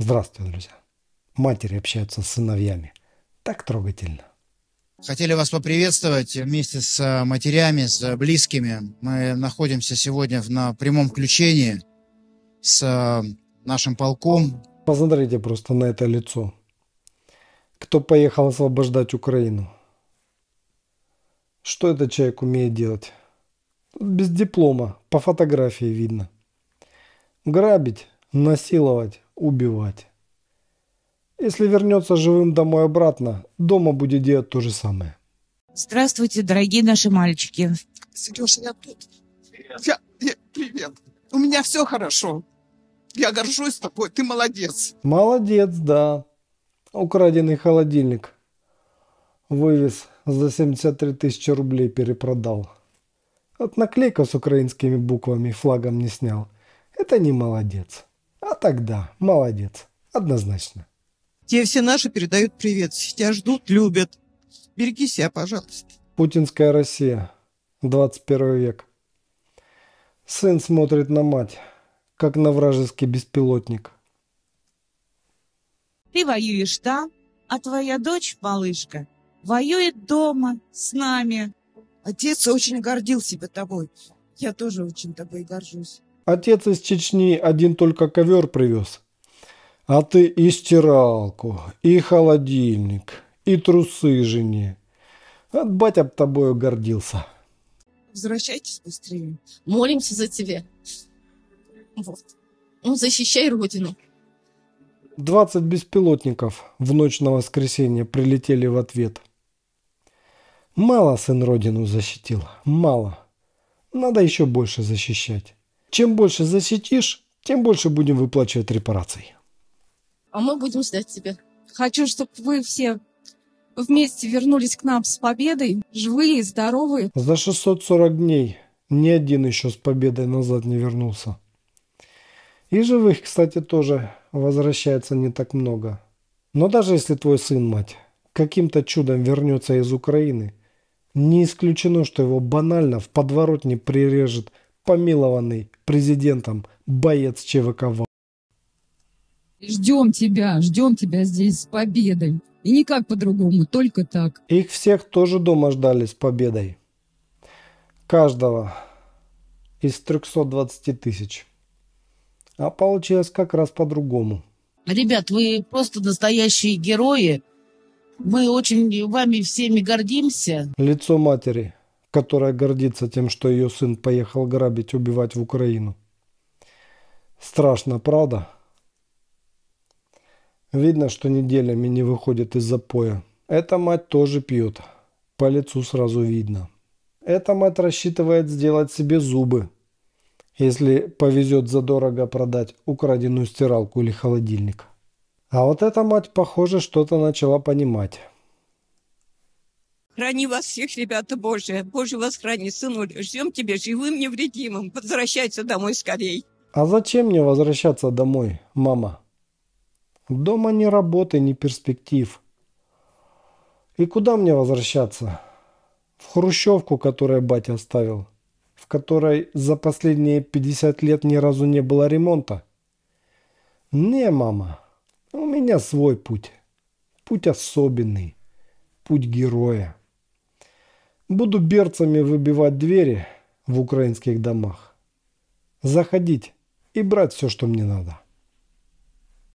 Здравствуйте, друзья. Матери общаются с сыновьями. Так трогательно. Хотели вас поприветствовать вместе с э, матерями, с э, близкими. Мы находимся сегодня на прямом включении с э, нашим полком. Посмотрите просто на это лицо. Кто поехал освобождать Украину? Что этот человек умеет делать? Без диплома, по фотографии видно. Грабить, насиловать, убивать. Если вернется живым домой обратно, дома будет делать то же самое. Здравствуйте, дорогие наши мальчики. Сереж, я тут. Привет. Я, я, привет. У меня все хорошо. Я горжусь тобой, ты молодец. Молодец, да. Украденный холодильник. Вывез за 73 тысячи рублей перепродал. От наклейка с украинскими буквами флагом не снял. Это не молодец. А тогда молодец, однозначно. Те все наши передают привет, тебя ждут, любят. Береги себя, пожалуйста. Путинская Россия, 21 век. Сын смотрит на мать, как на вражеский беспилотник. Ты воюешь там, а твоя дочь, малышка, воюет дома с нами. Отец очень гордился бы тобой. Я тоже очень тобой горжусь. Отец из Чечни один только ковер привез. А ты и стиралку, и холодильник, и трусы жене. От батя б тобою гордился. Возвращайтесь быстрее. Молимся за тебя. Вот. Ну, защищай родину. 20 беспилотников в ночь на воскресенье прилетели в ответ. Мало сын родину защитил, мало. Надо еще больше защищать. Чем больше засетишь, тем больше будем выплачивать репараций. А мы будем ждать тебя. Хочу, чтобы вы все вместе вернулись к нам с победой, живые, здоровые. За 640 дней ни один еще с победой назад не вернулся. И живых, кстати, тоже возвращается не так много. Но даже если твой сын, мать, каким-то чудом вернется из Украины, не исключено, что его банально в подворотне прирежет помилованный президентом боец ЧВК Ждем тебя, ждем тебя здесь с победой. И никак по-другому, только так. Их всех тоже дома ждали с победой. Каждого из 320 тысяч. А получилось как раз по-другому. Ребят, вы просто настоящие герои. Мы очень вами всеми гордимся. Лицо матери которая гордится тем, что ее сын поехал грабить, убивать в Украину. Страшно, правда? Видно, что неделями не выходит из запоя. Эта мать тоже пьет. По лицу сразу видно. Эта мать рассчитывает сделать себе зубы, если повезет задорого продать украденную стиралку или холодильник. А вот эта мать, похоже, что-то начала понимать. Храни вас всех, ребята, Божие, Боже вас храни, сынуль. Ждем тебя живым невредимым. Возвращайся домой скорей. А зачем мне возвращаться домой, мама? Дома ни работы, ни перспектив. И куда мне возвращаться? В хрущевку, которую батя оставил, в которой за последние 50 лет ни разу не было ремонта. Не, мама, у меня свой путь. Путь особенный. Путь героя. Буду берцами выбивать двери в украинских домах. Заходить и брать все, что мне надо.